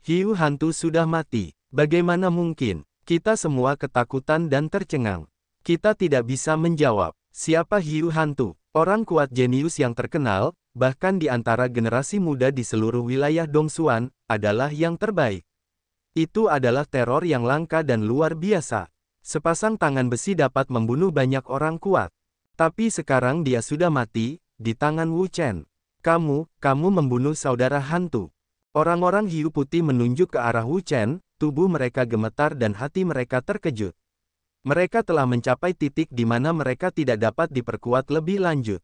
Hiu hantu sudah mati. Bagaimana mungkin? Kita semua ketakutan dan tercengang. Kita tidak bisa menjawab, siapa hiu hantu? Orang kuat jenius yang terkenal, bahkan di antara generasi muda di seluruh wilayah Dongsuan, adalah yang terbaik. Itu adalah teror yang langka dan luar biasa. Sepasang tangan besi dapat membunuh banyak orang kuat. Tapi sekarang dia sudah mati, di tangan Wu Chen. Kamu, kamu membunuh saudara hantu. Orang-orang hiu putih menunjuk ke arah Wu Chen, tubuh mereka gemetar dan hati mereka terkejut. Mereka telah mencapai titik di mana mereka tidak dapat diperkuat lebih lanjut.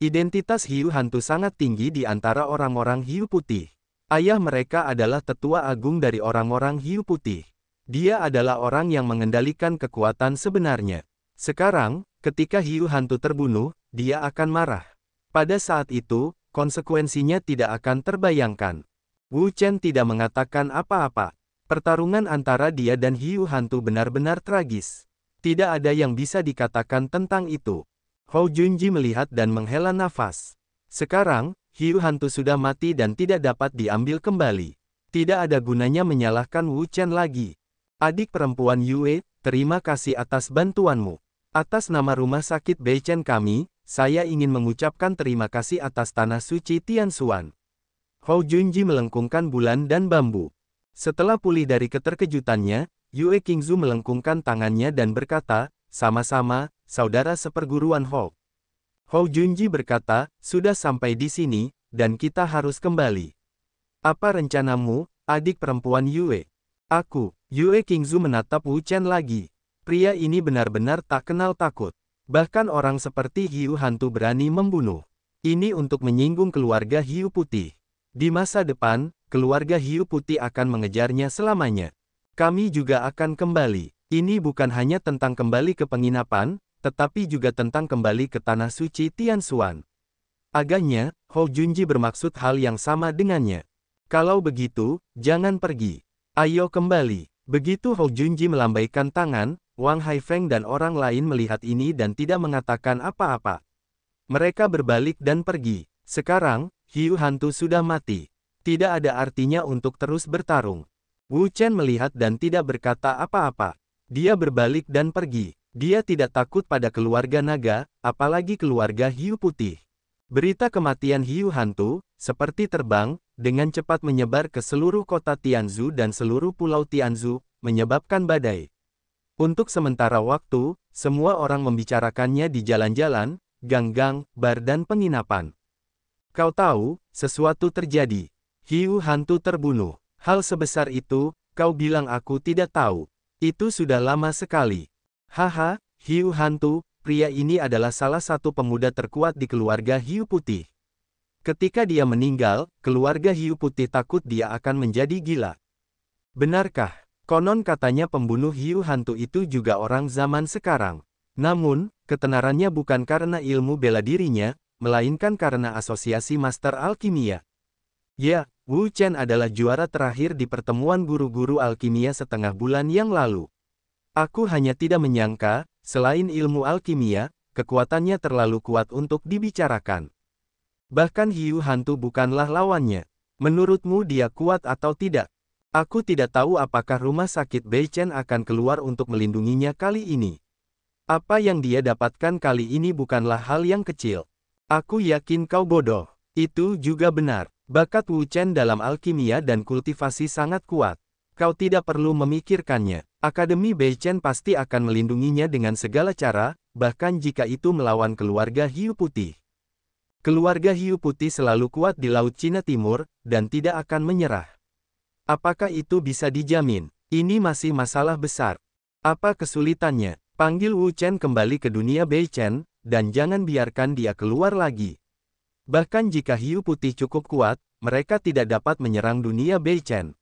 Identitas hiu hantu sangat tinggi di antara orang-orang hiu putih. Ayah mereka adalah tetua agung dari orang-orang hiu putih. Dia adalah orang yang mengendalikan kekuatan sebenarnya. Sekarang, ketika hiu hantu terbunuh, dia akan marah. Pada saat itu, konsekuensinya tidak akan terbayangkan. Wu Chen tidak mengatakan apa-apa. Pertarungan antara dia dan hiu hantu benar-benar tragis. Tidak ada yang bisa dikatakan tentang itu. Hou Junji melihat dan menghela nafas. Sekarang, hiu hantu sudah mati dan tidak dapat diambil kembali. Tidak ada gunanya menyalahkan Wu Chen lagi. Adik perempuan Yue, terima kasih atas bantuanmu. Atas nama rumah sakit Beichen kami, saya ingin mengucapkan terima kasih atas tanah suci Tian Tianxuan. Hou Junji melengkungkan bulan dan bambu. Setelah pulih dari keterkejutannya, Yue Qingzu melengkungkan tangannya dan berkata, sama-sama, saudara seperguruan Hou. Hou Junji berkata, sudah sampai di sini, dan kita harus kembali. Apa rencanamu, adik perempuan Yue? Aku, Yue Qingzu menatap Wu Chen lagi. Pria ini benar-benar tak kenal takut. Bahkan orang seperti Hiu Hantu berani membunuh. Ini untuk menyinggung keluarga Hiu Putih. Di masa depan, keluarga hiu putih akan mengejarnya selamanya. Kami juga akan kembali. Ini bukan hanya tentang kembali ke penginapan, tetapi juga tentang kembali ke tanah suci Tian Tianxuan. Agaknya, Hou Junji bermaksud hal yang sama dengannya. Kalau begitu, jangan pergi. Ayo kembali. Begitu Hou Junji melambaikan tangan, Wang Haifeng dan orang lain melihat ini dan tidak mengatakan apa-apa. Mereka berbalik dan pergi. Sekarang, Hiu hantu sudah mati. Tidak ada artinya untuk terus bertarung. Wu Chen melihat dan tidak berkata apa-apa. Dia berbalik dan pergi. Dia tidak takut pada keluarga naga, apalagi keluarga hiu putih. Berita kematian hiu hantu, seperti terbang, dengan cepat menyebar ke seluruh kota Tianzu dan seluruh pulau Tianzu, menyebabkan badai. Untuk sementara waktu, semua orang membicarakannya di jalan-jalan, gang-gang, bar dan penginapan. Kau tahu, sesuatu terjadi. Hiu hantu terbunuh. Hal sebesar itu, kau bilang aku tidak tahu. Itu sudah lama sekali. Haha, hiu hantu, pria ini adalah salah satu pemuda terkuat di keluarga hiu putih. Ketika dia meninggal, keluarga hiu putih takut dia akan menjadi gila. Benarkah? Konon katanya pembunuh hiu hantu itu juga orang zaman sekarang. Namun, ketenarannya bukan karena ilmu bela dirinya, melainkan karena asosiasi master alkimia. Ya, Wu Chen adalah juara terakhir di pertemuan guru-guru alkimia setengah bulan yang lalu. Aku hanya tidak menyangka, selain ilmu alkimia, kekuatannya terlalu kuat untuk dibicarakan. Bahkan hiu hantu bukanlah lawannya. Menurutmu dia kuat atau tidak? Aku tidak tahu apakah rumah sakit Bei Chen akan keluar untuk melindunginya kali ini. Apa yang dia dapatkan kali ini bukanlah hal yang kecil. Aku yakin kau bodoh. Itu juga benar. Bakat Wu Chen dalam alkimia dan kultivasi sangat kuat. Kau tidak perlu memikirkannya. Akademi Bei Chen pasti akan melindunginya dengan segala cara, bahkan jika itu melawan keluarga hiu putih. Keluarga hiu putih selalu kuat di Laut Cina Timur, dan tidak akan menyerah. Apakah itu bisa dijamin? Ini masih masalah besar. Apa kesulitannya? Panggil Wu Chen kembali ke dunia Bei Chen, dan jangan biarkan dia keluar lagi. Bahkan jika hiu putih cukup kuat, mereka tidak dapat menyerang dunia Beichen.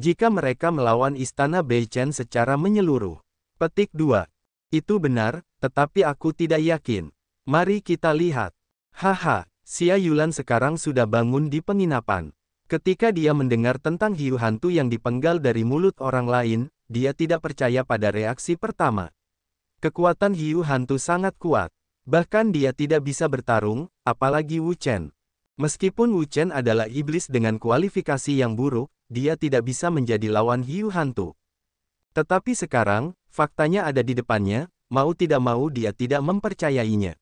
Jika mereka melawan istana Beichen secara menyeluruh. Petik 2. Itu benar, tetapi aku tidak yakin. Mari kita lihat. Haha, Xia Yulan sekarang sudah bangun di penginapan. Ketika dia mendengar tentang hiu hantu yang dipenggal dari mulut orang lain, dia tidak percaya pada reaksi pertama. Kekuatan hiu hantu sangat kuat. Bahkan dia tidak bisa bertarung, apalagi Wu Chen. Meskipun Wu Chen adalah iblis dengan kualifikasi yang buruk, dia tidak bisa menjadi lawan hiu hantu. Tetapi sekarang, faktanya ada di depannya, mau tidak mau dia tidak mempercayainya.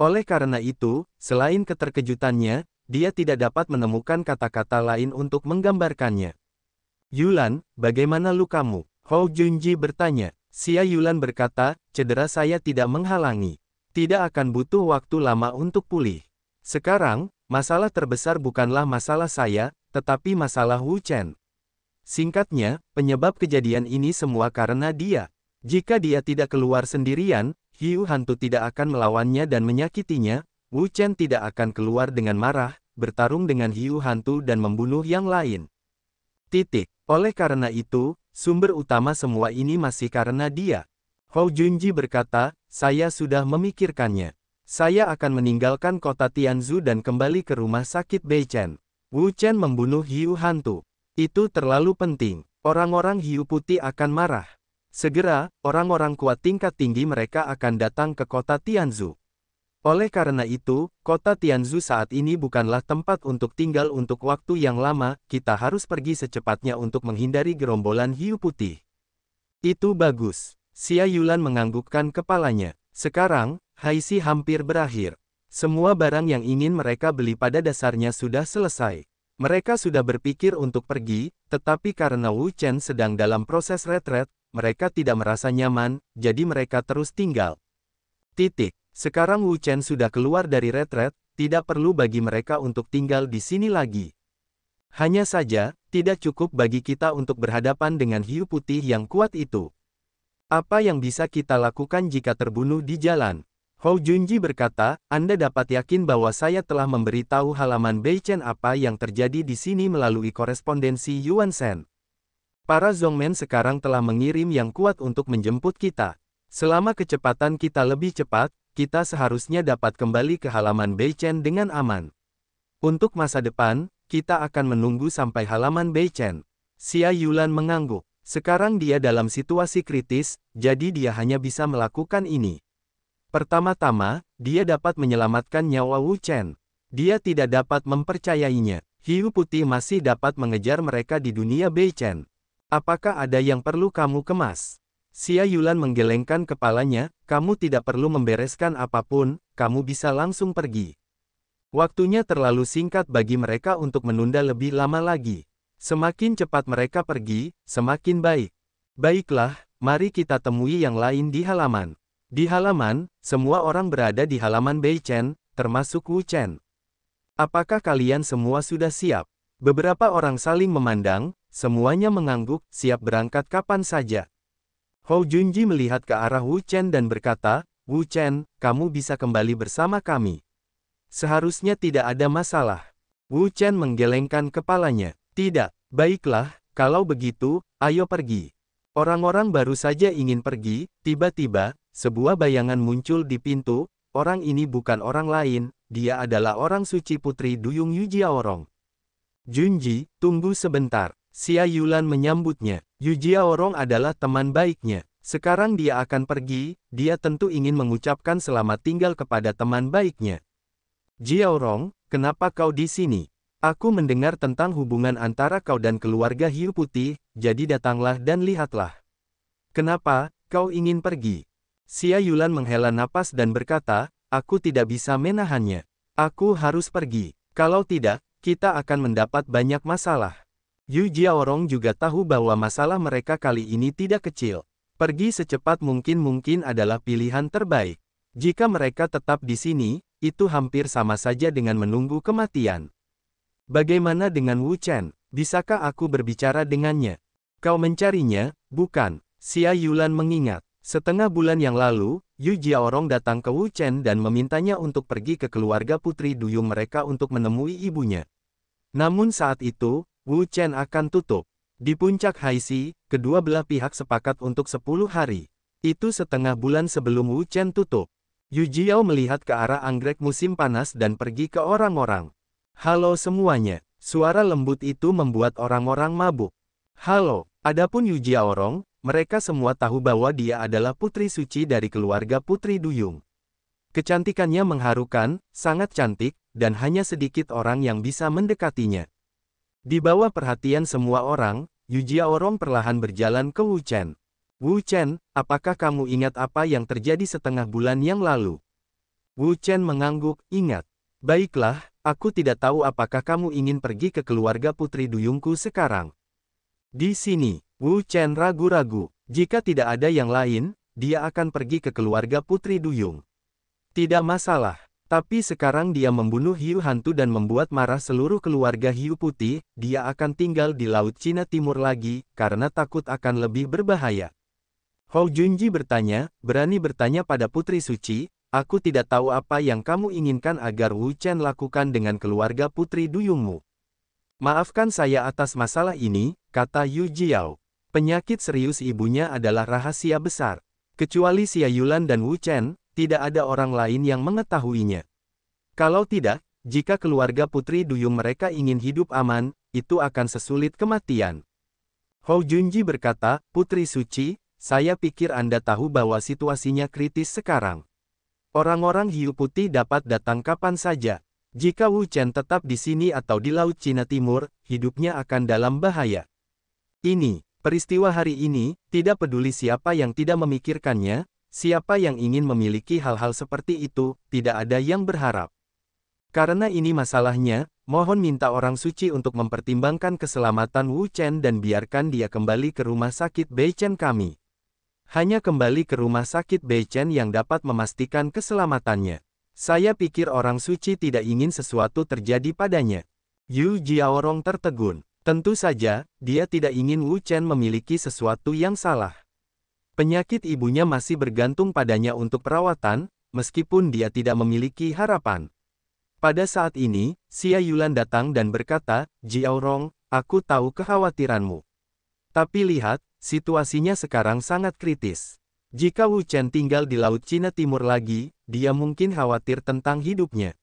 Oleh karena itu, selain keterkejutannya, dia tidak dapat menemukan kata-kata lain untuk menggambarkannya. Yulan, bagaimana lukamu? Hou Junji bertanya. Xia Yulan berkata, cedera saya tidak menghalangi tidak akan butuh waktu lama untuk pulih. Sekarang, masalah terbesar bukanlah masalah saya, tetapi masalah Wu Chen. Singkatnya, penyebab kejadian ini semua karena dia. Jika dia tidak keluar sendirian, hiu hantu tidak akan melawannya dan menyakitinya, Wu Chen tidak akan keluar dengan marah, bertarung dengan hiu hantu dan membunuh yang lain. Titik. Oleh karena itu, sumber utama semua ini masih karena dia. Hou Junji berkata, saya sudah memikirkannya. Saya akan meninggalkan kota Tianzu dan kembali ke rumah sakit Beichen. Wu Chen membunuh hiu hantu. Itu terlalu penting. Orang-orang hiu putih akan marah. Segera, orang-orang kuat tingkat tinggi mereka akan datang ke kota Tianzu. Oleh karena itu, kota Tianzu saat ini bukanlah tempat untuk tinggal untuk waktu yang lama, kita harus pergi secepatnya untuk menghindari gerombolan hiu putih. Itu bagus. Xia Yulan menganggukkan kepalanya. Sekarang, Haisi hampir berakhir. Semua barang yang ingin mereka beli pada dasarnya sudah selesai. Mereka sudah berpikir untuk pergi, tetapi karena Wu Chen sedang dalam proses retret, mereka tidak merasa nyaman, jadi mereka terus tinggal. Titik. Sekarang Wu Chen sudah keluar dari retret, tidak perlu bagi mereka untuk tinggal di sini lagi. Hanya saja, tidak cukup bagi kita untuk berhadapan dengan hiu putih yang kuat itu. Apa yang bisa kita lakukan jika terbunuh di jalan? Hou Junji berkata, Anda dapat yakin bahwa saya telah memberitahu halaman Beichen apa yang terjadi di sini melalui korespondensi Yuan Shen. Para Zongmen sekarang telah mengirim yang kuat untuk menjemput kita. Selama kecepatan kita lebih cepat, kita seharusnya dapat kembali ke halaman Beichen dengan aman. Untuk masa depan, kita akan menunggu sampai halaman Beichen. Xia Yulan mengangguk. Sekarang dia dalam situasi kritis, jadi dia hanya bisa melakukan ini. Pertama-tama, dia dapat menyelamatkan nyawa Wu Chen. Dia tidak dapat mempercayainya. Hiu putih masih dapat mengejar mereka di dunia Bei Chen. Apakah ada yang perlu kamu kemas? Xia Yulan menggelengkan kepalanya, kamu tidak perlu membereskan apapun, kamu bisa langsung pergi. Waktunya terlalu singkat bagi mereka untuk menunda lebih lama lagi. Semakin cepat mereka pergi, semakin baik. Baiklah, mari kita temui yang lain di halaman. Di halaman, semua orang berada di halaman Bei Chen, termasuk Wu Chen. Apakah kalian semua sudah siap? Beberapa orang saling memandang, semuanya mengangguk, siap berangkat kapan saja. Hou Junji melihat ke arah Wu Chen dan berkata, Wu Chen, kamu bisa kembali bersama kami. Seharusnya tidak ada masalah. Wu Chen menggelengkan kepalanya. Tidak, Baiklah, kalau begitu, ayo pergi. Orang-orang baru saja ingin pergi, tiba-tiba, sebuah bayangan muncul di pintu, orang ini bukan orang lain, dia adalah orang suci putri Duyung Yujiaorong. Junji, tunggu sebentar. Xia Yulan menyambutnya. Yujiaorong adalah teman baiknya. Sekarang dia akan pergi, dia tentu ingin mengucapkan selamat tinggal kepada teman baiknya. Jiaorong, kenapa kau di sini? Aku mendengar tentang hubungan antara kau dan keluarga hiu putih, jadi datanglah dan lihatlah. Kenapa, kau ingin pergi? Xia Yulan menghela napas dan berkata, aku tidak bisa menahannya. Aku harus pergi. Kalau tidak, kita akan mendapat banyak masalah. Yu Jiaorong juga tahu bahwa masalah mereka kali ini tidak kecil. Pergi secepat mungkin mungkin adalah pilihan terbaik. Jika mereka tetap di sini, itu hampir sama saja dengan menunggu kematian. Bagaimana dengan Wu Chen? Bisakah aku berbicara dengannya? Kau mencarinya, bukan? Xia Yulan mengingat. Setengah bulan yang lalu, Yu Jiaorong datang ke Wu Chen dan memintanya untuk pergi ke keluarga putri duyung mereka untuk menemui ibunya. Namun saat itu, Wu Chen akan tutup. Di puncak Haisi, kedua belah pihak sepakat untuk 10 hari. Itu setengah bulan sebelum Wu Chen tutup. Yu Jiao melihat ke arah anggrek musim panas dan pergi ke orang-orang. Halo semuanya, suara lembut itu membuat orang-orang mabuk. Halo, adapun Yuji Aorong, mereka semua tahu bahwa dia adalah putri suci dari keluarga Putri Duyung. Kecantikannya mengharukan, sangat cantik, dan hanya sedikit orang yang bisa mendekatinya. Di bawah perhatian semua orang, Yuji Aorong perlahan berjalan ke Wu Chen. Wu Chen, apakah kamu ingat apa yang terjadi setengah bulan yang lalu? Wu Chen mengangguk, ingat. Baiklah, Aku tidak tahu apakah kamu ingin pergi ke keluarga putri duyungku sekarang. Di sini, Wu Chen ragu-ragu. Jika tidak ada yang lain, dia akan pergi ke keluarga putri duyung. Tidak masalah. Tapi sekarang dia membunuh hiu hantu dan membuat marah seluruh keluarga hiu putih, dia akan tinggal di Laut Cina Timur lagi, karena takut akan lebih berbahaya. Hou Junji bertanya, berani bertanya pada Putri Suci, Aku tidak tahu apa yang kamu inginkan agar Wu Chen lakukan dengan keluarga putri duyungmu. Maafkan saya atas masalah ini, kata Yu Jiao. Penyakit serius ibunya adalah rahasia besar. Kecuali Xia Yulan dan Wu Chen, tidak ada orang lain yang mengetahuinya. Kalau tidak, jika keluarga putri duyung mereka ingin hidup aman, itu akan sesulit kematian. Hou Junji berkata, Putri Suci, saya pikir Anda tahu bahwa situasinya kritis sekarang. Orang-orang hiu putih dapat datang kapan saja. Jika Wu Chen tetap di sini atau di Laut Cina Timur, hidupnya akan dalam bahaya. Ini, peristiwa hari ini, tidak peduli siapa yang tidak memikirkannya, siapa yang ingin memiliki hal-hal seperti itu, tidak ada yang berharap. Karena ini masalahnya, mohon minta orang suci untuk mempertimbangkan keselamatan Wu Chen dan biarkan dia kembali ke rumah sakit Bei Chen kami. Hanya kembali ke rumah sakit Beichen yang dapat memastikan keselamatannya. Saya pikir orang suci tidak ingin sesuatu terjadi padanya. Yu Jiaorong tertegun. Tentu saja, dia tidak ingin Wu Chen memiliki sesuatu yang salah. Penyakit ibunya masih bergantung padanya untuk perawatan, meskipun dia tidak memiliki harapan. Pada saat ini, Xia Yulan datang dan berkata, Jiaorong, aku tahu kekhawatiranmu. Tapi lihat, situasinya sekarang sangat kritis. Jika Wu Chen tinggal di Laut Cina Timur lagi, dia mungkin khawatir tentang hidupnya.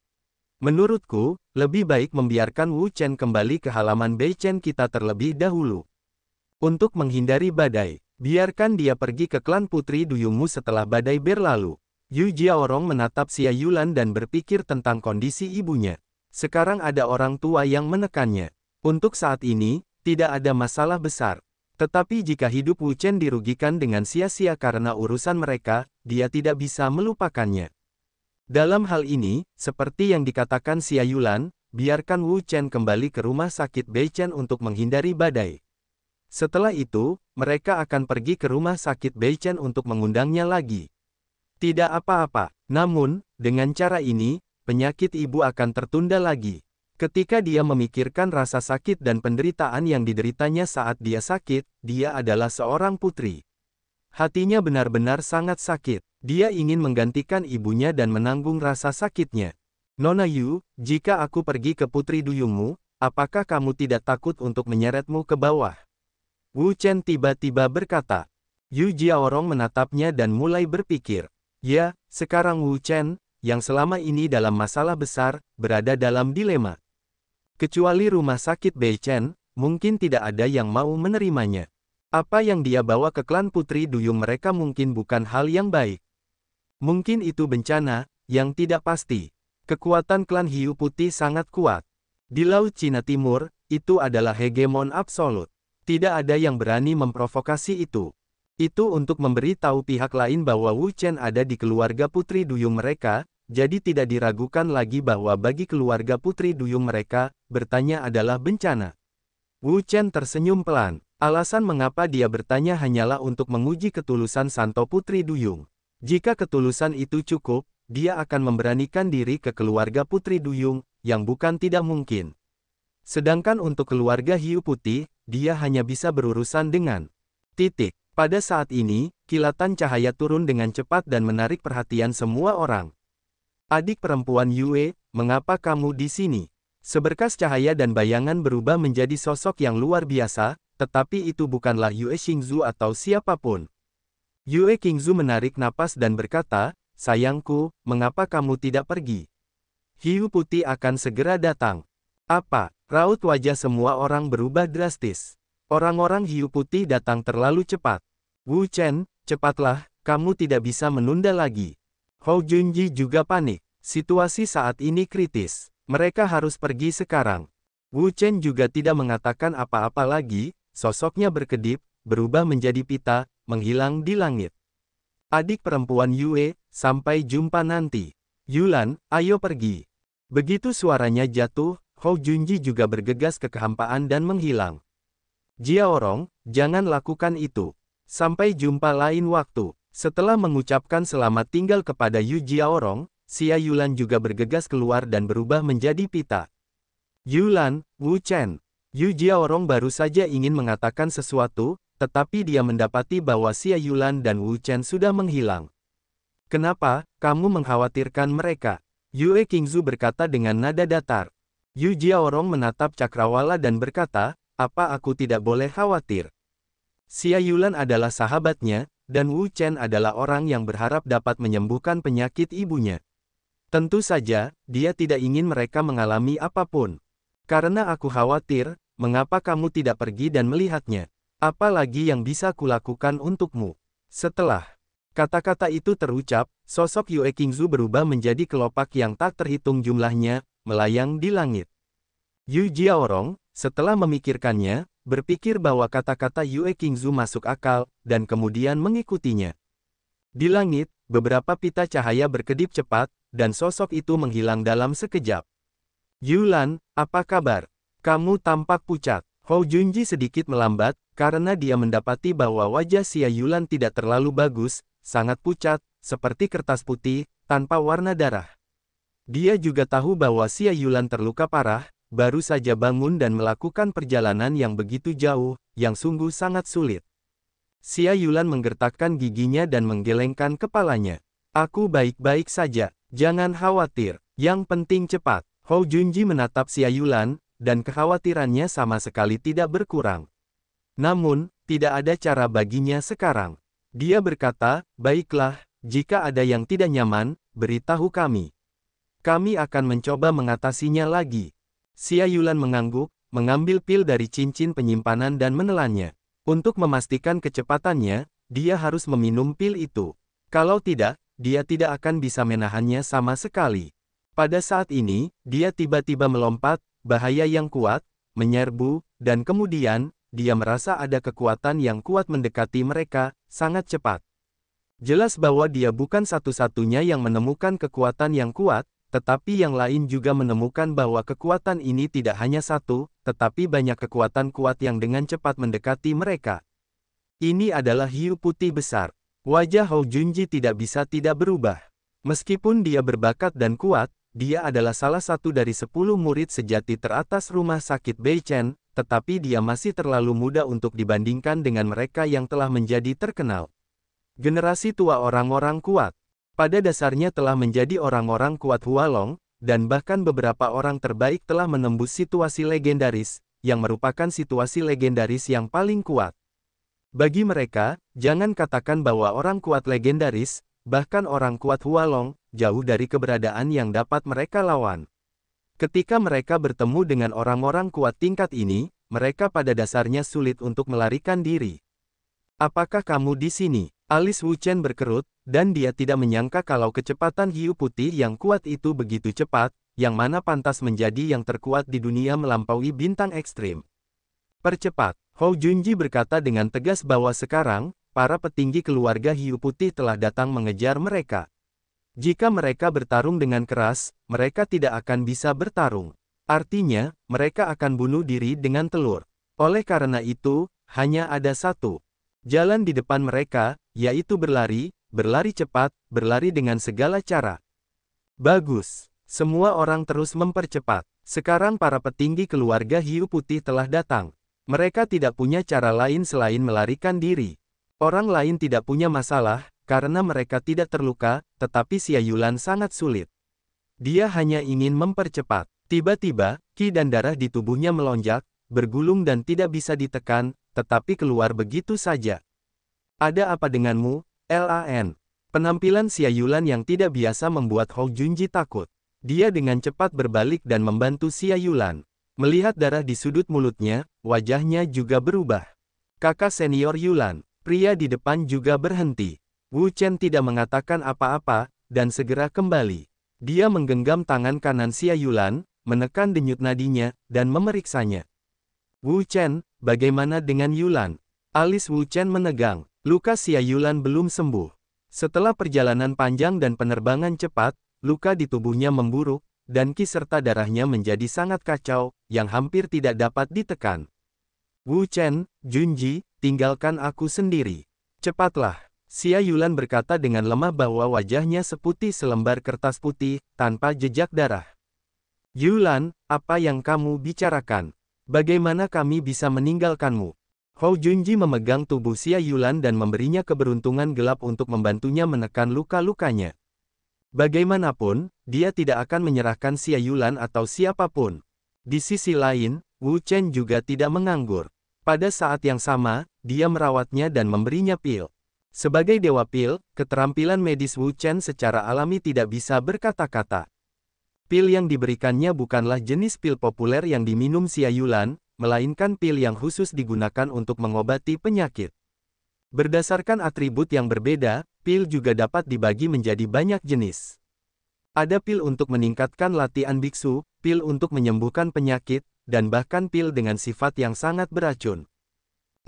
Menurutku, lebih baik membiarkan Wu Chen kembali ke halaman Bei Chen kita terlebih dahulu. Untuk menghindari badai, biarkan dia pergi ke klan Putri Duyungmu setelah badai berlalu. Yu Jiaorong menatap Xia Yulan dan berpikir tentang kondisi ibunya. Sekarang ada orang tua yang menekannya. Untuk saat ini, tidak ada masalah besar. Tetapi jika hidup Wu Chen dirugikan dengan sia-sia karena urusan mereka, dia tidak bisa melupakannya. Dalam hal ini, seperti yang dikatakan Xia Yulan, biarkan Wu Chen kembali ke rumah sakit Bei Chen untuk menghindari badai. Setelah itu, mereka akan pergi ke rumah sakit Bei Chen untuk mengundangnya lagi. Tidak apa-apa, namun, dengan cara ini, penyakit ibu akan tertunda lagi. Ketika dia memikirkan rasa sakit dan penderitaan yang dideritanya saat dia sakit, dia adalah seorang putri. Hatinya benar-benar sangat sakit. Dia ingin menggantikan ibunya dan menanggung rasa sakitnya. Nona Yu, jika aku pergi ke putri duyungmu, apakah kamu tidak takut untuk menyeretmu ke bawah? Wu Chen tiba-tiba berkata. Yu Jiaorong menatapnya dan mulai berpikir. Ya, sekarang Wu Chen, yang selama ini dalam masalah besar, berada dalam dilema. Kecuali rumah sakit Beichen, mungkin tidak ada yang mau menerimanya. Apa yang dia bawa ke klan Putri Duyung mereka mungkin bukan hal yang baik. Mungkin itu bencana, yang tidak pasti. Kekuatan klan Hiu Putih sangat kuat. Di Laut Cina Timur, itu adalah hegemon absolut. Tidak ada yang berani memprovokasi itu. Itu untuk memberi tahu pihak lain bahwa Wu Chen ada di keluarga Putri Duyung mereka, jadi tidak diragukan lagi bahwa bagi keluarga Putri Duyung mereka, bertanya adalah bencana. Wu Chen tersenyum pelan. Alasan mengapa dia bertanya hanyalah untuk menguji ketulusan Santo Putri Duyung. Jika ketulusan itu cukup, dia akan memberanikan diri ke keluarga Putri Duyung, yang bukan tidak mungkin. Sedangkan untuk keluarga Hiu Putih, dia hanya bisa berurusan dengan titik. Pada saat ini, kilatan cahaya turun dengan cepat dan menarik perhatian semua orang. Adik perempuan Yue, mengapa kamu di sini? Seberkas cahaya dan bayangan berubah menjadi sosok yang luar biasa, tetapi itu bukanlah Yue Xingzu atau siapapun. Yue Qingzu menarik napas dan berkata, Sayangku, mengapa kamu tidak pergi? Hiu putih akan segera datang. Apa? Raut wajah semua orang berubah drastis. Orang-orang hiu putih datang terlalu cepat. Wu Chen, cepatlah, kamu tidak bisa menunda lagi. Hou Junji juga panik. Situasi saat ini kritis. Mereka harus pergi sekarang. Wu Chen juga tidak mengatakan apa-apa lagi, sosoknya berkedip, berubah menjadi pita, menghilang di langit. Adik perempuan Yue, sampai jumpa nanti. Yulan, ayo pergi. Begitu suaranya jatuh, Hou Junji juga bergegas ke kehampaan dan menghilang. Jia Jiaorong, jangan lakukan itu. Sampai jumpa lain waktu. Setelah mengucapkan selamat tinggal kepada Yu Jiaorong, Xia Yulan juga bergegas keluar dan berubah menjadi pita. Yulan, Wu Chen. Yu Jiaorong baru saja ingin mengatakan sesuatu, tetapi dia mendapati bahwa Xia Yulan dan Wu Chen sudah menghilang. Kenapa, kamu mengkhawatirkan mereka? Yue Qingzu berkata dengan nada datar. Yu Jiaorong menatap Cakrawala dan berkata, apa aku tidak boleh khawatir? Xia Yulan adalah sahabatnya, dan Wu Chen adalah orang yang berharap dapat menyembuhkan penyakit ibunya. Tentu saja, dia tidak ingin mereka mengalami apapun. Karena aku khawatir, mengapa kamu tidak pergi dan melihatnya? Apalagi yang bisa kulakukan untukmu? Setelah kata-kata itu terucap, sosok Yue Qingzu berubah menjadi kelopak yang tak terhitung jumlahnya, melayang di langit. Yu Jiaorong, setelah memikirkannya, berpikir bahwa kata-kata Yue Qingzu masuk akal, dan kemudian mengikutinya. Di langit, beberapa pita cahaya berkedip cepat, dan sosok itu menghilang dalam sekejap. Yulan, apa kabar? Kamu tampak pucat. Hou Junji sedikit melambat, karena dia mendapati bahwa wajah Xia Yulan tidak terlalu bagus, sangat pucat, seperti kertas putih, tanpa warna darah. Dia juga tahu bahwa Xia Yulan terluka parah, baru saja bangun dan melakukan perjalanan yang begitu jauh, yang sungguh sangat sulit. Xia Yulan menggertakkan giginya dan menggelengkan kepalanya. Aku baik-baik saja, jangan khawatir, yang penting cepat. Hou Junji menatap Xia Yulan, dan kekhawatirannya sama sekali tidak berkurang. Namun, tidak ada cara baginya sekarang. Dia berkata, baiklah, jika ada yang tidak nyaman, beritahu kami. Kami akan mencoba mengatasinya lagi. Xia Yulan mengangguk, mengambil pil dari cincin penyimpanan dan menelannya. Untuk memastikan kecepatannya, dia harus meminum pil itu. Kalau tidak, dia tidak akan bisa menahannya sama sekali. Pada saat ini, dia tiba-tiba melompat, bahaya yang kuat, menyerbu, dan kemudian, dia merasa ada kekuatan yang kuat mendekati mereka, sangat cepat. Jelas bahwa dia bukan satu-satunya yang menemukan kekuatan yang kuat, tetapi yang lain juga menemukan bahwa kekuatan ini tidak hanya satu, tetapi banyak kekuatan kuat yang dengan cepat mendekati mereka. Ini adalah hiu putih besar. Wajah Hou Junji tidak bisa tidak berubah. Meskipun dia berbakat dan kuat, dia adalah salah satu dari sepuluh murid sejati teratas rumah sakit Beichen, tetapi dia masih terlalu muda untuk dibandingkan dengan mereka yang telah menjadi terkenal. Generasi tua orang-orang kuat. Pada dasarnya telah menjadi orang-orang kuat Hualong, dan bahkan beberapa orang terbaik telah menembus situasi legendaris, yang merupakan situasi legendaris yang paling kuat. Bagi mereka, jangan katakan bahwa orang kuat legendaris, bahkan orang kuat Hualong, jauh dari keberadaan yang dapat mereka lawan. Ketika mereka bertemu dengan orang-orang kuat tingkat ini, mereka pada dasarnya sulit untuk melarikan diri. Apakah kamu di sini? Alis Wu Chen berkerut, dan dia tidak menyangka kalau kecepatan hiu putih yang kuat itu begitu cepat, yang mana pantas menjadi yang terkuat di dunia melampaui bintang ekstrim. Percepat, Hou Junji berkata dengan tegas bahwa sekarang, para petinggi keluarga hiu putih telah datang mengejar mereka. Jika mereka bertarung dengan keras, mereka tidak akan bisa bertarung. Artinya, mereka akan bunuh diri dengan telur. Oleh karena itu, hanya ada satu Jalan di depan mereka, yaitu berlari, berlari cepat, berlari dengan segala cara. Bagus. Semua orang terus mempercepat. Sekarang para petinggi keluarga hiu putih telah datang. Mereka tidak punya cara lain selain melarikan diri. Orang lain tidak punya masalah, karena mereka tidak terluka, tetapi Siayulan sangat sulit. Dia hanya ingin mempercepat. Tiba-tiba, ki dan darah di tubuhnya melonjak, bergulung dan tidak bisa ditekan, tetapi keluar begitu saja. Ada apa denganmu, LAN? Penampilan Siayulan yang tidak biasa membuat Hou Junji takut. Dia dengan cepat berbalik dan membantu Siayulan. Melihat darah di sudut mulutnya, wajahnya juga berubah. Kakak senior Yulan, pria di depan juga berhenti. Wu Chen tidak mengatakan apa-apa, dan segera kembali. Dia menggenggam tangan kanan Siayulan, menekan denyut nadinya, dan memeriksanya. Wu Chen, Bagaimana dengan Yulan? Alis Wu Chen menegang, luka sia Yulan belum sembuh. Setelah perjalanan panjang dan penerbangan cepat, luka di tubuhnya memburuk, dan ki serta darahnya menjadi sangat kacau, yang hampir tidak dapat ditekan. Wu Chen, Junji, tinggalkan aku sendiri. Cepatlah. Xia Yulan berkata dengan lemah bahwa wajahnya seputih selembar kertas putih, tanpa jejak darah. Yulan, apa yang kamu bicarakan? Bagaimana kami bisa meninggalkanmu? Hou Junji memegang tubuh Xia Yulan dan memberinya keberuntungan gelap untuk membantunya menekan luka-lukanya. Bagaimanapun, dia tidak akan menyerahkan Xia Yulan atau siapapun. Di sisi lain, Wu Chen juga tidak menganggur. Pada saat yang sama, dia merawatnya dan memberinya pil. Sebagai dewa pil, keterampilan medis Wu Chen secara alami tidak bisa berkata-kata. Pil yang diberikannya bukanlah jenis pil populer yang diminum siayulan, melainkan pil yang khusus digunakan untuk mengobati penyakit. Berdasarkan atribut yang berbeda, pil juga dapat dibagi menjadi banyak jenis. Ada pil untuk meningkatkan latihan biksu, pil untuk menyembuhkan penyakit, dan bahkan pil dengan sifat yang sangat beracun.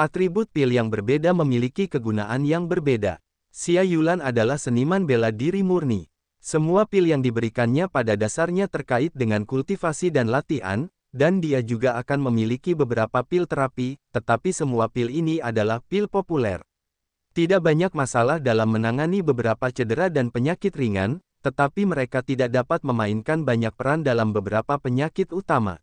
Atribut pil yang berbeda memiliki kegunaan yang berbeda. Xia Yulan adalah seniman bela diri murni. Semua pil yang diberikannya pada dasarnya terkait dengan kultivasi dan latihan, dan dia juga akan memiliki beberapa pil terapi, tetapi semua pil ini adalah pil populer. Tidak banyak masalah dalam menangani beberapa cedera dan penyakit ringan, tetapi mereka tidak dapat memainkan banyak peran dalam beberapa penyakit utama.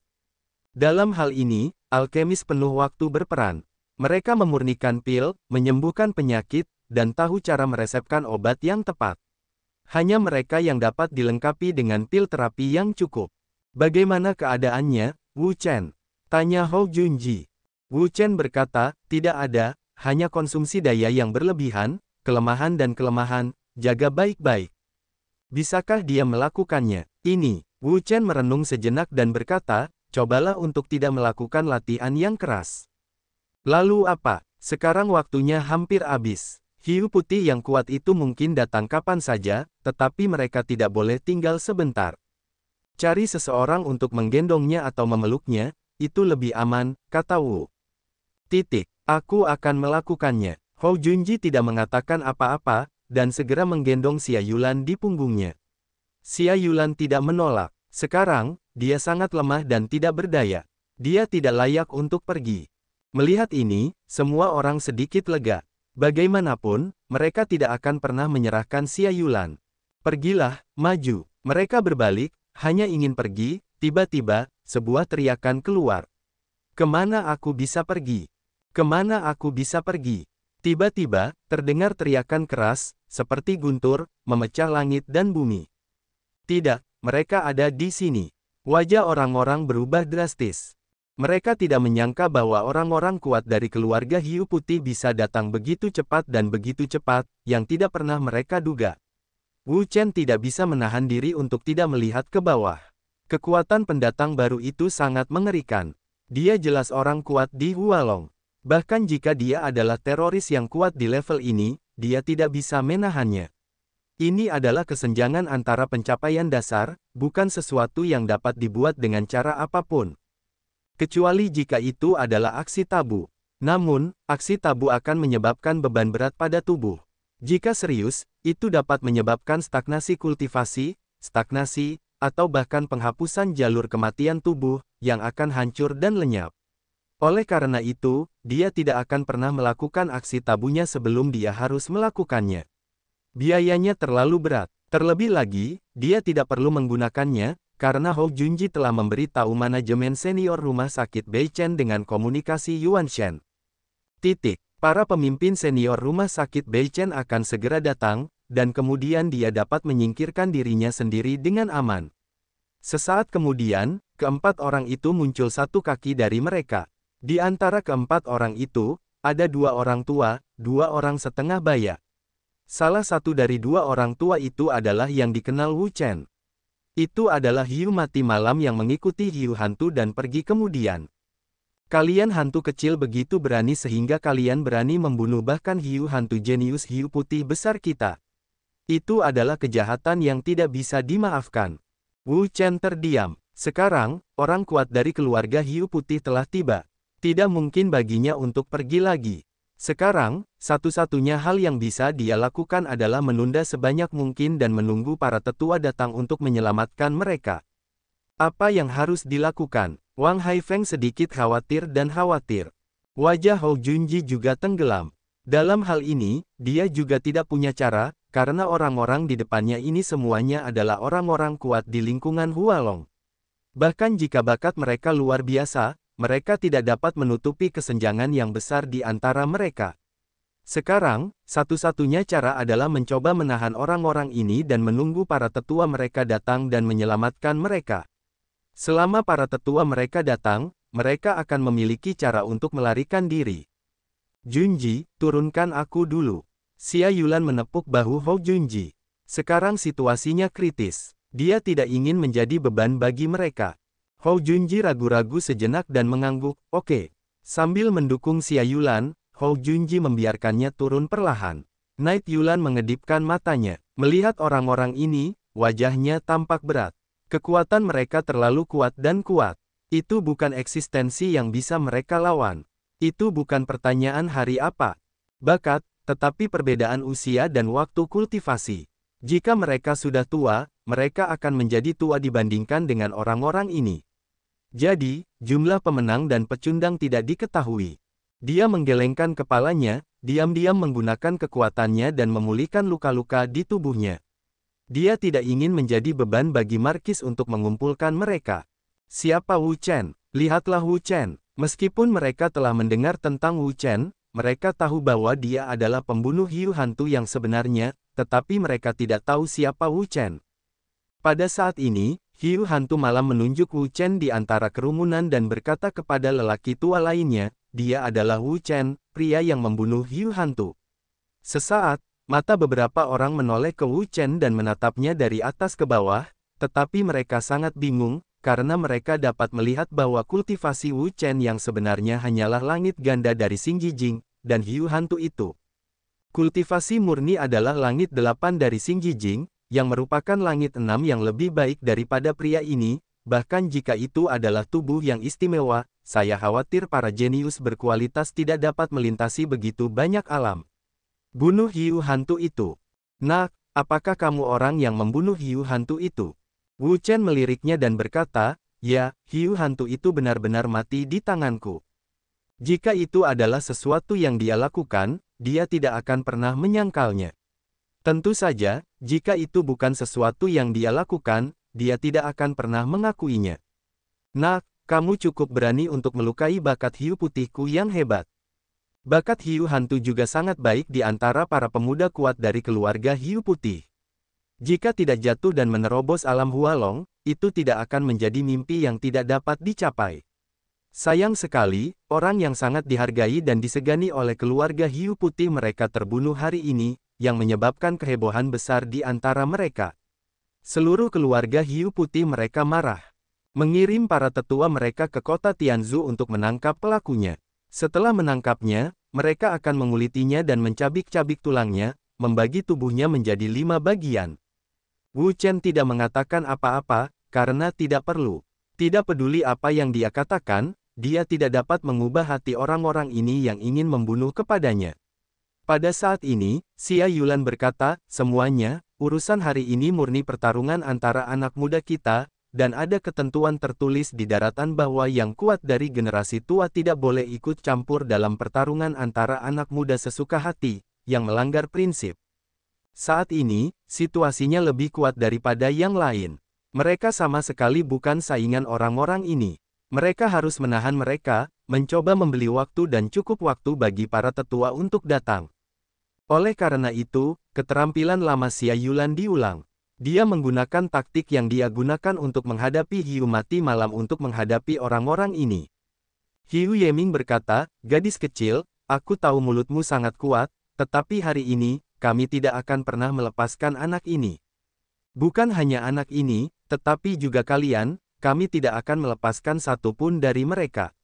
Dalam hal ini, alkemis penuh waktu berperan. Mereka memurnikan pil, menyembuhkan penyakit, dan tahu cara meresepkan obat yang tepat. Hanya mereka yang dapat dilengkapi dengan pil terapi yang cukup. Bagaimana keadaannya, Wu Chen? Tanya Hou Junji. Wu Chen berkata, tidak ada, hanya konsumsi daya yang berlebihan, kelemahan dan kelemahan, jaga baik-baik. Bisakah dia melakukannya? Ini, Wu Chen merenung sejenak dan berkata, cobalah untuk tidak melakukan latihan yang keras. Lalu apa? Sekarang waktunya hampir habis. Hiu putih yang kuat itu mungkin datang kapan saja, tetapi mereka tidak boleh tinggal sebentar. Cari seseorang untuk menggendongnya atau memeluknya, itu lebih aman, kata Wu. Titik, aku akan melakukannya. Hou Junji tidak mengatakan apa-apa, dan segera menggendong Xia Yulan di punggungnya. Xia Yulan tidak menolak. Sekarang, dia sangat lemah dan tidak berdaya. Dia tidak layak untuk pergi. Melihat ini, semua orang sedikit lega. Bagaimanapun, mereka tidak akan pernah menyerahkan Xia Yulan. Pergilah, maju. Mereka berbalik, hanya ingin pergi, tiba-tiba, sebuah teriakan keluar. Kemana aku bisa pergi? Kemana aku bisa pergi? Tiba-tiba, terdengar teriakan keras, seperti guntur, memecah langit dan bumi. Tidak, mereka ada di sini. Wajah orang-orang berubah drastis. Mereka tidak menyangka bahwa orang-orang kuat dari keluarga hiu putih bisa datang begitu cepat dan begitu cepat, yang tidak pernah mereka duga. Wu Chen tidak bisa menahan diri untuk tidak melihat ke bawah. Kekuatan pendatang baru itu sangat mengerikan. Dia jelas orang kuat di Hualong. Bahkan jika dia adalah teroris yang kuat di level ini, dia tidak bisa menahannya. Ini adalah kesenjangan antara pencapaian dasar, bukan sesuatu yang dapat dibuat dengan cara apapun kecuali jika itu adalah aksi tabu. Namun, aksi tabu akan menyebabkan beban berat pada tubuh. Jika serius, itu dapat menyebabkan stagnasi kultivasi, stagnasi, atau bahkan penghapusan jalur kematian tubuh yang akan hancur dan lenyap. Oleh karena itu, dia tidak akan pernah melakukan aksi tabunya sebelum dia harus melakukannya. Biayanya terlalu berat. Terlebih lagi, dia tidak perlu menggunakannya, karena Ho Junji telah memberitahu manajemen senior rumah sakit Beichen dengan komunikasi Yuan Shen. Titik. Para pemimpin senior rumah sakit Beichen akan segera datang, dan kemudian dia dapat menyingkirkan dirinya sendiri dengan aman. Sesaat kemudian, keempat orang itu muncul satu kaki dari mereka. Di antara keempat orang itu, ada dua orang tua, dua orang setengah baya. Salah satu dari dua orang tua itu adalah yang dikenal Wu Chen. Itu adalah hiu mati malam yang mengikuti hiu hantu dan pergi kemudian. Kalian hantu kecil begitu berani sehingga kalian berani membunuh bahkan hiu hantu jenius hiu putih besar kita. Itu adalah kejahatan yang tidak bisa dimaafkan. Wu Chen terdiam. Sekarang, orang kuat dari keluarga hiu putih telah tiba. Tidak mungkin baginya untuk pergi lagi. Sekarang, satu-satunya hal yang bisa dia lakukan adalah menunda sebanyak mungkin dan menunggu para tetua datang untuk menyelamatkan mereka. Apa yang harus dilakukan? Wang Haifeng sedikit khawatir dan khawatir. Wajah Hou Junji juga tenggelam. Dalam hal ini, dia juga tidak punya cara, karena orang-orang di depannya ini semuanya adalah orang-orang kuat di lingkungan Hualong. Bahkan jika bakat mereka luar biasa, mereka tidak dapat menutupi kesenjangan yang besar di antara mereka. Sekarang, satu-satunya cara adalah mencoba menahan orang-orang ini dan menunggu para tetua mereka datang dan menyelamatkan mereka. Selama para tetua mereka datang, mereka akan memiliki cara untuk melarikan diri. Junji, turunkan aku dulu. Xia Yulan menepuk bahu Hou Junji. Sekarang situasinya kritis. Dia tidak ingin menjadi beban bagi mereka. Hou Junji ragu-ragu sejenak dan mengangguk, oke. Okay. Sambil mendukung Xia Yulan, Hou Junji membiarkannya turun perlahan. Night Yulan mengedipkan matanya. Melihat orang-orang ini, wajahnya tampak berat. Kekuatan mereka terlalu kuat dan kuat. Itu bukan eksistensi yang bisa mereka lawan. Itu bukan pertanyaan hari apa. Bakat, tetapi perbedaan usia dan waktu kultivasi. Jika mereka sudah tua, mereka akan menjadi tua dibandingkan dengan orang-orang ini. Jadi, jumlah pemenang dan pecundang tidak diketahui. Dia menggelengkan kepalanya, diam-diam menggunakan kekuatannya dan memulihkan luka-luka di tubuhnya. Dia tidak ingin menjadi beban bagi Markis untuk mengumpulkan mereka. Siapa Wu Chen? Lihatlah Wu Chen. Meskipun mereka telah mendengar tentang Wu Chen, mereka tahu bahwa dia adalah pembunuh hiu hantu yang sebenarnya, tetapi mereka tidak tahu siapa Wu Chen. Pada saat ini, Hiu hantu malam menunjuk Wu Chen di antara kerumunan dan berkata kepada lelaki tua lainnya, dia adalah Wu Chen, pria yang membunuh hiu hantu. Sesaat, mata beberapa orang menoleh ke Wu Chen dan menatapnya dari atas ke bawah, tetapi mereka sangat bingung, karena mereka dapat melihat bahwa kultivasi Wu Chen yang sebenarnya hanyalah langit ganda dari Singgi Jing, dan hiu hantu itu. Kultivasi murni adalah langit delapan dari Singgi Jing, yang merupakan langit enam yang lebih baik daripada pria ini, bahkan jika itu adalah tubuh yang istimewa, saya khawatir para jenius berkualitas tidak dapat melintasi begitu banyak alam. Bunuh hiu hantu itu. Nah, apakah kamu orang yang membunuh hiu hantu itu? Wu Chen meliriknya dan berkata, ya, hiu hantu itu benar-benar mati di tanganku. Jika itu adalah sesuatu yang dia lakukan, dia tidak akan pernah menyangkalnya. Tentu saja, jika itu bukan sesuatu yang dia lakukan, dia tidak akan pernah mengakuinya. Nah, kamu cukup berani untuk melukai bakat hiu putihku yang hebat. Bakat hiu hantu juga sangat baik di antara para pemuda kuat dari keluarga hiu putih. Jika tidak jatuh dan menerobos alam Hualong, itu tidak akan menjadi mimpi yang tidak dapat dicapai. Sayang sekali, orang yang sangat dihargai dan disegani oleh keluarga hiu putih mereka terbunuh hari ini, yang menyebabkan kehebohan besar di antara mereka. Seluruh keluarga hiu putih mereka marah. Mengirim para tetua mereka ke kota Tianzu untuk menangkap pelakunya. Setelah menangkapnya, mereka akan mengulitinya dan mencabik-cabik tulangnya, membagi tubuhnya menjadi lima bagian. Wu Chen tidak mengatakan apa-apa, karena tidak perlu. Tidak peduli apa yang dia katakan, dia tidak dapat mengubah hati orang-orang ini yang ingin membunuh kepadanya. Pada saat ini, Xia Yulan berkata, semuanya, urusan hari ini murni pertarungan antara anak muda kita, dan ada ketentuan tertulis di daratan bahwa yang kuat dari generasi tua tidak boleh ikut campur dalam pertarungan antara anak muda sesuka hati, yang melanggar prinsip. Saat ini, situasinya lebih kuat daripada yang lain. Mereka sama sekali bukan saingan orang-orang ini. Mereka harus menahan mereka, mencoba membeli waktu dan cukup waktu bagi para tetua untuk datang. Oleh karena itu, keterampilan lama Xia Yulan diulang. Dia menggunakan taktik yang dia gunakan untuk menghadapi Hiu mati malam untuk menghadapi orang-orang ini. Hiu Yeming berkata, gadis kecil, aku tahu mulutmu sangat kuat, tetapi hari ini, kami tidak akan pernah melepaskan anak ini. Bukan hanya anak ini, tetapi juga kalian, kami tidak akan melepaskan satupun dari mereka.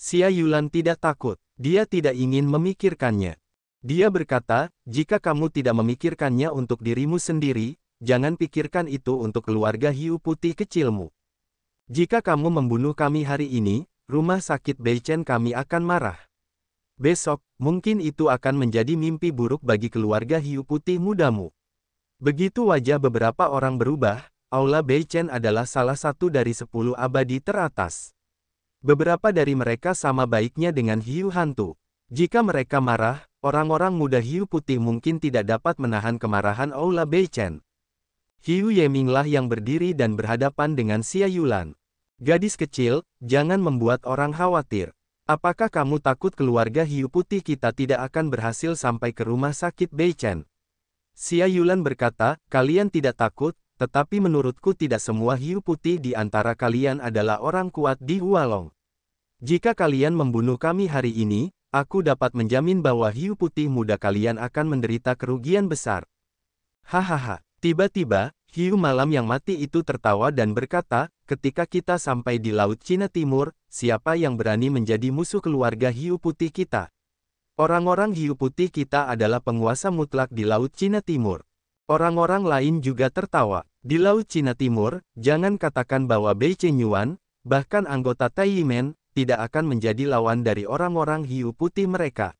Xia Yulan tidak takut, dia tidak ingin memikirkannya. Dia berkata, jika kamu tidak memikirkannya untuk dirimu sendiri, jangan pikirkan itu untuk keluarga hiu putih kecilmu. Jika kamu membunuh kami hari ini, rumah sakit Beichen kami akan marah. Besok, mungkin itu akan menjadi mimpi buruk bagi keluarga hiu putih mudamu. Begitu wajah beberapa orang berubah, Aula Beichen adalah salah satu dari sepuluh abadi teratas. Beberapa dari mereka sama baiknya dengan hiu hantu. Jika mereka marah, orang-orang muda hiu putih mungkin tidak dapat menahan kemarahan Aula Beichen. Hiu Yeminglah yang berdiri dan berhadapan dengan Xia Yulan. Gadis kecil, jangan membuat orang khawatir. Apakah kamu takut keluarga hiu putih kita tidak akan berhasil sampai ke rumah sakit Beichen? Xia Yulan berkata, kalian tidak takut, tetapi menurutku tidak semua hiu putih di antara kalian adalah orang kuat di Hualong. Jika kalian membunuh kami hari ini, aku dapat menjamin bahwa hiu putih muda kalian akan menderita kerugian besar. Hahaha, tiba-tiba, hiu malam yang mati itu tertawa dan berkata, ketika kita sampai di Laut Cina Timur, siapa yang berani menjadi musuh keluarga hiu putih kita? Orang-orang hiu putih kita adalah penguasa mutlak di Laut Cina Timur. Orang-orang lain juga tertawa. Di Laut Cina Timur, jangan katakan bahwa Bei Yuan, bahkan anggota Taiyimen, tidak akan menjadi lawan dari orang-orang hiu putih mereka.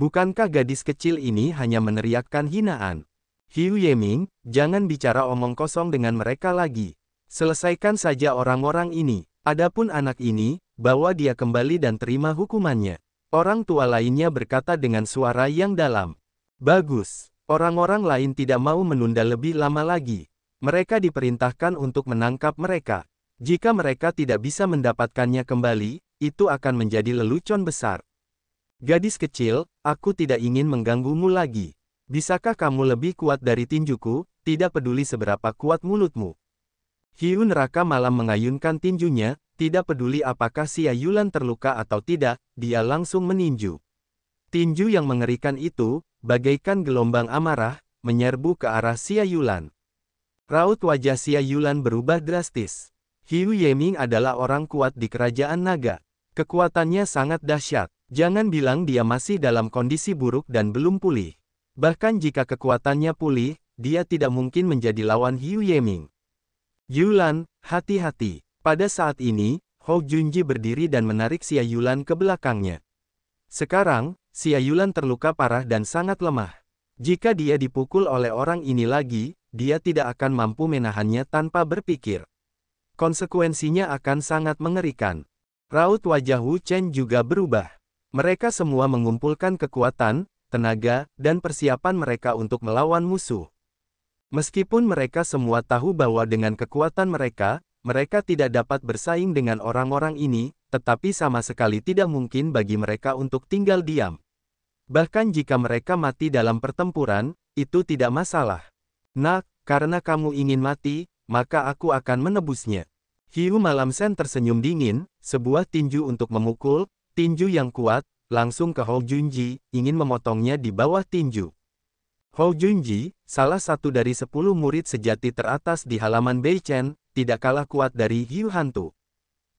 Bukankah gadis kecil ini hanya meneriakkan hinaan? Hiu Yeming, jangan bicara omong kosong dengan mereka lagi. Selesaikan saja orang-orang ini. Adapun anak ini, bawa dia kembali dan terima hukumannya. Orang tua lainnya berkata dengan suara yang dalam. Bagus. Orang-orang lain tidak mau menunda lebih lama lagi. Mereka diperintahkan untuk menangkap mereka. Jika mereka tidak bisa mendapatkannya kembali, itu akan menjadi lelucon besar. Gadis kecil, aku tidak ingin mengganggumu lagi. Bisakah kamu lebih kuat dari tinjuku, tidak peduli seberapa kuat mulutmu? Hiu neraka malam mengayunkan tinjunya, tidak peduli apakah si Ayulan terluka atau tidak, dia langsung meninju. Tinju yang mengerikan itu, bagaikan gelombang amarah, menyerbu ke arah Xia Yulan. Raut wajah Xia Yulan berubah drastis. Hiu Yeming adalah orang kuat di kerajaan naga. Kekuatannya sangat dahsyat. Jangan bilang dia masih dalam kondisi buruk dan belum pulih. Bahkan jika kekuatannya pulih, dia tidak mungkin menjadi lawan Hiu Yeming. Yulan, hati-hati. Pada saat ini, Hou Junji berdiri dan menarik Xia Yulan ke belakangnya. Sekarang, si Ayulan terluka parah dan sangat lemah. Jika dia dipukul oleh orang ini lagi, dia tidak akan mampu menahannya tanpa berpikir. Konsekuensinya akan sangat mengerikan. Raut wajah Wu Chen juga berubah. Mereka semua mengumpulkan kekuatan, tenaga, dan persiapan mereka untuk melawan musuh. Meskipun mereka semua tahu bahwa dengan kekuatan mereka, mereka tidak dapat bersaing dengan orang-orang ini, tetapi sama sekali tidak mungkin bagi mereka untuk tinggal diam. Bahkan jika mereka mati dalam pertempuran, itu tidak masalah. Nah, karena kamu ingin mati, maka aku akan menebusnya. Hiu Malam Sen tersenyum dingin, sebuah tinju untuk memukul, tinju yang kuat, langsung ke Hou Junji, ingin memotongnya di bawah tinju. Hou Junji, salah satu dari sepuluh murid sejati teratas di halaman Beichen, tidak kalah kuat dari hiu hantu.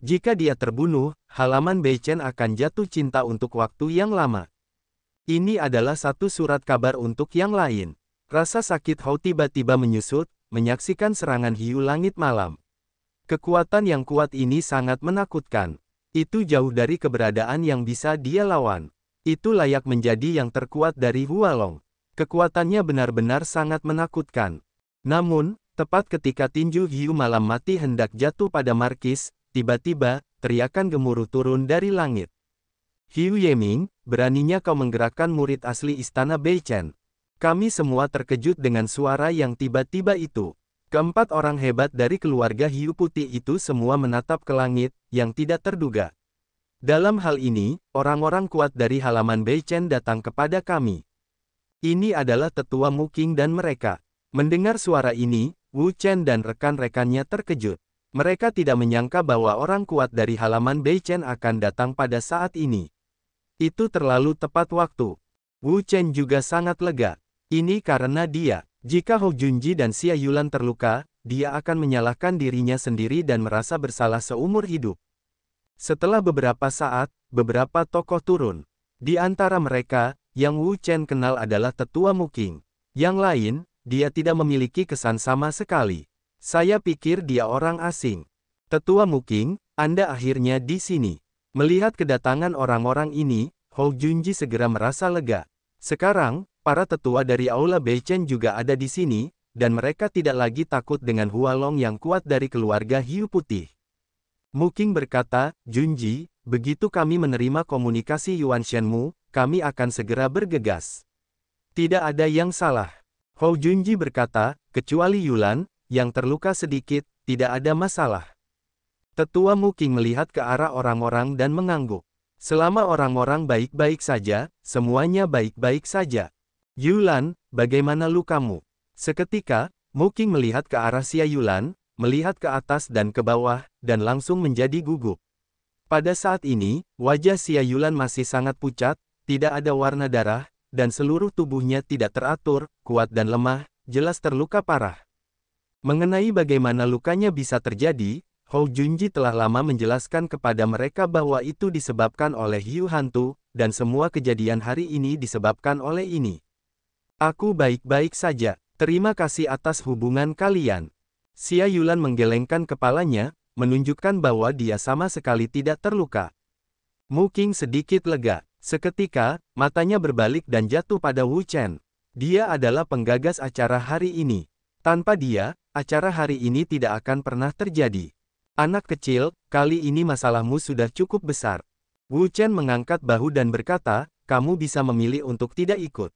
Jika dia terbunuh, halaman Beichen akan jatuh cinta untuk waktu yang lama. Ini adalah satu surat kabar untuk yang lain. Rasa sakit Hou tiba-tiba menyusut, menyaksikan serangan hiu langit malam. Kekuatan yang kuat ini sangat menakutkan. Itu jauh dari keberadaan yang bisa dia lawan. Itu layak menjadi yang terkuat dari Hualong. Kekuatannya benar-benar sangat menakutkan. Namun, tepat ketika tinju hiu malam mati hendak jatuh pada Markis, Tiba-tiba, teriakan gemuruh turun dari langit. Hiu Yeming, beraninya kau menggerakkan murid asli istana Beichen. Kami semua terkejut dengan suara yang tiba-tiba itu. Keempat orang hebat dari keluarga hiu putih itu semua menatap ke langit, yang tidak terduga. Dalam hal ini, orang-orang kuat dari halaman Beichen datang kepada kami. Ini adalah tetua Muking dan mereka. Mendengar suara ini, Wu Chen dan rekan-rekannya terkejut. Mereka tidak menyangka bahwa orang kuat dari halaman Bei Chen akan datang pada saat ini. Itu terlalu tepat waktu. Wu Chen juga sangat lega. Ini karena dia, jika Hou Junji dan Xia Yulan terluka, dia akan menyalahkan dirinya sendiri dan merasa bersalah seumur hidup. Setelah beberapa saat, beberapa tokoh turun. Di antara mereka, yang Wu Chen kenal adalah tetua Muking. Yang lain, dia tidak memiliki kesan sama sekali. Saya pikir dia orang asing. Tetua Muking, Anda akhirnya di sini. Melihat kedatangan orang-orang ini, Ho Junji segera merasa lega. Sekarang, para tetua dari Aula Beichen juga ada di sini, dan mereka tidak lagi takut dengan Hualong yang kuat dari keluarga Hiu Putih. Muking berkata, Junji, begitu kami menerima komunikasi Yuan Shenmu, kami akan segera bergegas. Tidak ada yang salah. Ho Junji berkata, kecuali Yulan, yang terluka sedikit, tidak ada masalah. Tetua Muking melihat ke arah orang-orang dan mengangguk. Selama orang-orang baik-baik saja, semuanya baik-baik saja. Yulan, bagaimana lukamu? Seketika, Muking melihat ke arah Sia Yulan, melihat ke atas dan ke bawah, dan langsung menjadi gugup. Pada saat ini, wajah Sia Yulan masih sangat pucat, tidak ada warna darah, dan seluruh tubuhnya tidak teratur, kuat dan lemah, jelas terluka parah. Mengenai bagaimana lukanya bisa terjadi, Hou Junji telah lama menjelaskan kepada mereka bahwa itu disebabkan oleh hiu hantu, dan semua kejadian hari ini disebabkan oleh ini. Aku baik-baik saja, terima kasih atas hubungan kalian. Xia Yulan menggelengkan kepalanya, menunjukkan bahwa dia sama sekali tidak terluka. Muking sedikit lega, seketika, matanya berbalik dan jatuh pada Wu Chen. Dia adalah penggagas acara hari ini. Tanpa dia, acara hari ini tidak akan pernah terjadi. Anak kecil, kali ini masalahmu sudah cukup besar. Wu Chen mengangkat bahu dan berkata, kamu bisa memilih untuk tidak ikut.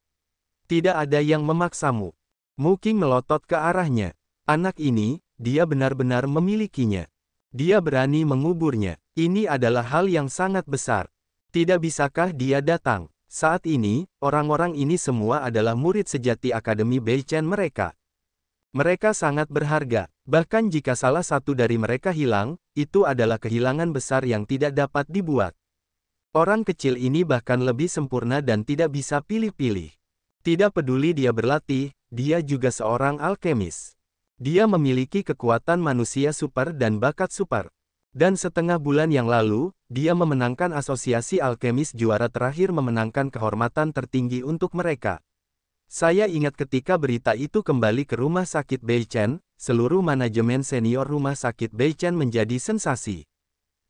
Tidak ada yang memaksamu. Mu Qing melotot ke arahnya. Anak ini, dia benar-benar memilikinya. Dia berani menguburnya. Ini adalah hal yang sangat besar. Tidak bisakah dia datang? Saat ini, orang-orang ini semua adalah murid sejati Akademi Beichen mereka. Mereka sangat berharga, bahkan jika salah satu dari mereka hilang, itu adalah kehilangan besar yang tidak dapat dibuat. Orang kecil ini bahkan lebih sempurna dan tidak bisa pilih-pilih. Tidak peduli dia berlatih, dia juga seorang alkemis. Dia memiliki kekuatan manusia super dan bakat super. Dan setengah bulan yang lalu, dia memenangkan asosiasi alkemis juara terakhir memenangkan kehormatan tertinggi untuk mereka. Saya ingat ketika berita itu kembali ke rumah sakit Beichen, seluruh manajemen senior rumah sakit Beichen menjadi sensasi.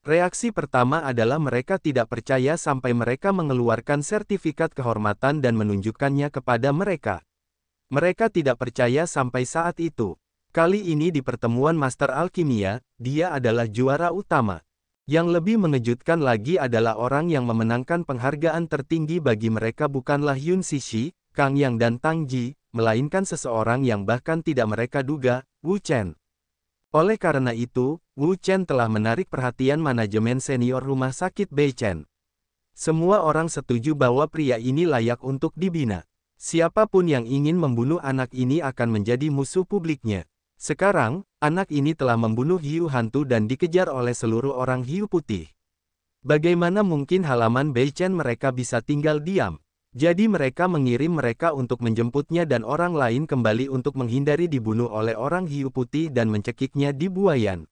Reaksi pertama adalah mereka tidak percaya sampai mereka mengeluarkan sertifikat kehormatan dan menunjukkannya kepada mereka. Mereka tidak percaya sampai saat itu. Kali ini di pertemuan Master Alkimia, dia adalah juara utama. Yang lebih mengejutkan lagi adalah orang yang memenangkan penghargaan tertinggi bagi mereka bukanlah Yun Sishi, Kang Yang dan Tang Ji, melainkan seseorang yang bahkan tidak mereka duga, Wu Chen. Oleh karena itu, Wu Chen telah menarik perhatian manajemen senior rumah sakit Bei Chen. Semua orang setuju bahwa pria ini layak untuk dibina. Siapapun yang ingin membunuh anak ini akan menjadi musuh publiknya. Sekarang, anak ini telah membunuh hiu hantu dan dikejar oleh seluruh orang hiu putih. Bagaimana mungkin halaman Bei Chen mereka bisa tinggal diam? Jadi mereka mengirim mereka untuk menjemputnya dan orang lain kembali untuk menghindari dibunuh oleh orang hiu putih dan mencekiknya di buayan.